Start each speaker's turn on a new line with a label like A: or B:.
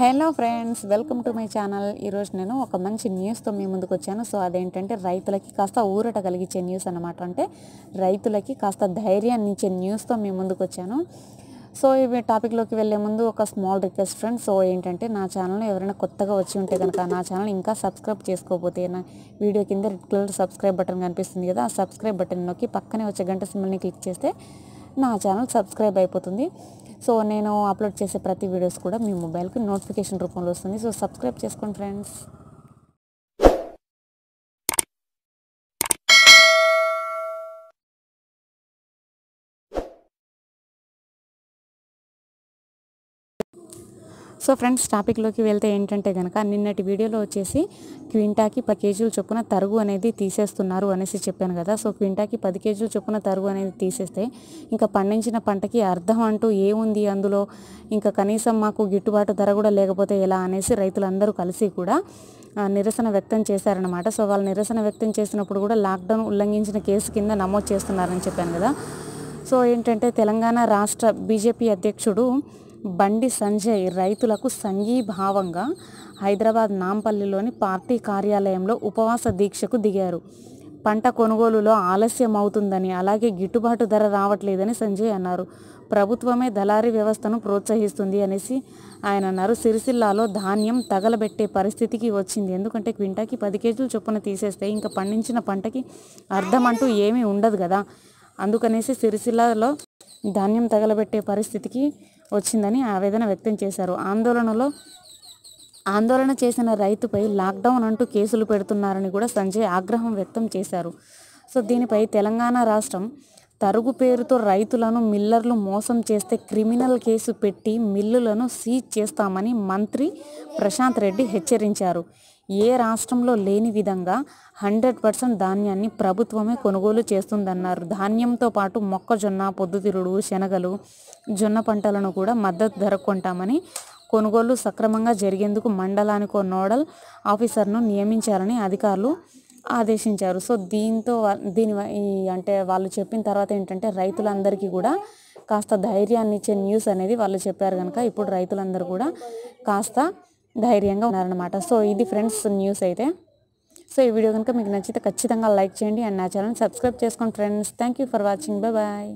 A: hello friends welcome to my channel ఈరోజు నేను ఒక మంచి న్యూస్తో మీ ముందుకు వచ్చాను సో అదేంటంటే రైతులకి కాస్త ఊరట కలిగించే న్యూస్ అనమాట అంటే రైతులకి కాస్త ధైర్యాన్ని ఇచ్చే న్యూస్తో మీ ముందుకు వచ్చాను సో ఇవి టాపిక్లోకి వెళ్ళే ముందు ఒక స్మాల్ రిక్వెస్ట్ ఫ్రెండ్ సో ఏంటంటే నా ఛానల్ ఎవరైనా కొత్తగా వచ్చి ఉంటే కనుక నా ఛానల్ ఇంకా సబ్స్క్రైబ్ చేసుకోకపోతే నా వీడియో కింద రెడ్ కలర్ సబ్స్క్రైబ్ బటన్ కనిపిస్తుంది కదా ఆ సబ్స్క్రైబ్ బటన్ నొక్కి పక్కనే వచ్చే గంట సిమ్మల్ని క్లిక్ చేస్తే నా ఛానల్ సబ్స్క్రైబ్ అయిపోతుంది సో నేను అప్లోడ్ చేసే ప్రతి వీడియోస్ కూడా మీ మొబైల్కి నోటిఫికేషన్ రూపంలో వస్తుంది సో సబ్స్క్రైబ్ చేసుకోండి ఫ్రెండ్స్ సో ఫ్రెండ్స్ టాపిక్లోకి వెళ్తే ఏంటంటే కనుక నిన్నటి వీడియోలో వచ్చేసి క్వింటాకి పది కేజీలు చొప్పున తరుగు అనేది తీసేస్తున్నారు అనేసి చెప్పాను కదా సో క్వింటాకి పది కేజీలు చొప్పున తరుగు అనేది తీసేస్తే ఇంకా పండించిన పంటకి అర్థం అంటూ ఏముంది అందులో ఇంకా కనీసం మాకు గిట్టుబాటు ధర కూడా లేకపోతే ఎలా అనేసి రైతులందరూ కలిసి కూడా నిరసన వ్యక్తం చేశారనమాట సో వాళ్ళు నిరసన వ్యక్తం చేసినప్పుడు కూడా లాక్డౌన్ ఉల్లంఘించిన కేసు కింద నమోదు చేస్తున్నారని చెప్పాను కదా సో ఏంటంటే తెలంగాణ రాష్ట్ర బీజేపీ అధ్యక్షుడు బండి సంజయ్ రైతులకు సంఘీభావంగా హైదరాబాద్ నాంపల్లిలోని పార్టీ కార్యాలయంలో ఉపవాస దీక్షకు దిగారు పంట కొనుగోలులో ఆలస్యం అవుతుందని అలాగే గిట్టుబాటు ధర రావట్లేదని సంజయ్ అన్నారు ప్రభుత్వమే దళారీ వ్యవస్థను ప్రోత్సహిస్తుంది అనేసి ఆయన అన్నారు సిరిసిల్లాలో ధాన్యం తగలబెట్టే పరిస్థితికి వచ్చింది ఎందుకంటే క్వింటాకి పది కేజీలు చొప్పున తీసేస్తే ఇంకా పండించిన పంటకి అర్థం అంటూ ఏమీ ఉండదు కదా అందుకనేసి సిరిసిల్లాలో ధాన్యం తగలబెట్టే పరిస్థితికి వచ్చిందని ఆవేదన వ్యక్తం చేశారు ఆందోళనలో ఆందోళన చేసిన రైతుపై లాక్డౌన్ అంటూ కేసులు పెడుతున్నారని కూడా సంజయ్ ఆగ్రహం వ్యక్తం చేశారు సో దీనిపై తెలంగాణ రాష్ట్రం తరుగు పేరుతో రైతులను మిల్లర్లు మోసం చేస్తే క్రిమినల్ కేసు పెట్టి మిల్లులను సీజ్ చేస్తామని మంత్రి ప్రశాంత్ రెడ్డి హెచ్చరించారు ఏ రాష్ట్రంలో లేని విధంగా హండ్రెడ్ పర్సెంట్ ధాన్యాన్ని ప్రభుత్వమే కొనుగోలు చేస్తుందన్నారు ధాన్యంతో పాటు మొక్కజొన్న పొద్దుతిరుడు శనగలు జొన్న పంటలను కూడా మద్దతు ధర కొంటామని కొనుగోలు సక్రమంగా జరిగేందుకు మండలానికో నోడల్ ఆఫీసర్ను నియమించాలని అధికారులు ఆదేశించారు సో దీంతో దీని అంటే వాళ్ళు చెప్పిన తర్వాత ఏంటంటే రైతులందరికీ కూడా కాస్త ధైర్యాన్ని ఇచ్చే న్యూస్ అనేది వాళ్ళు చెప్పారు కనుక ఇప్పుడు రైతులందరూ కూడా కాస్త ధైర్యంగా ఉన్నారనమాట సో ఇది ఫ్రెండ్స్ న్యూస్ అయితే సో ఈ వీడియో కనుక మీకు నచ్చితే ఖచ్చితంగా లైక్ చేయండి అండ్ నా ఛానల్ సబ్స్క్రైబ్ చేసుకోండి friends thank for watching bye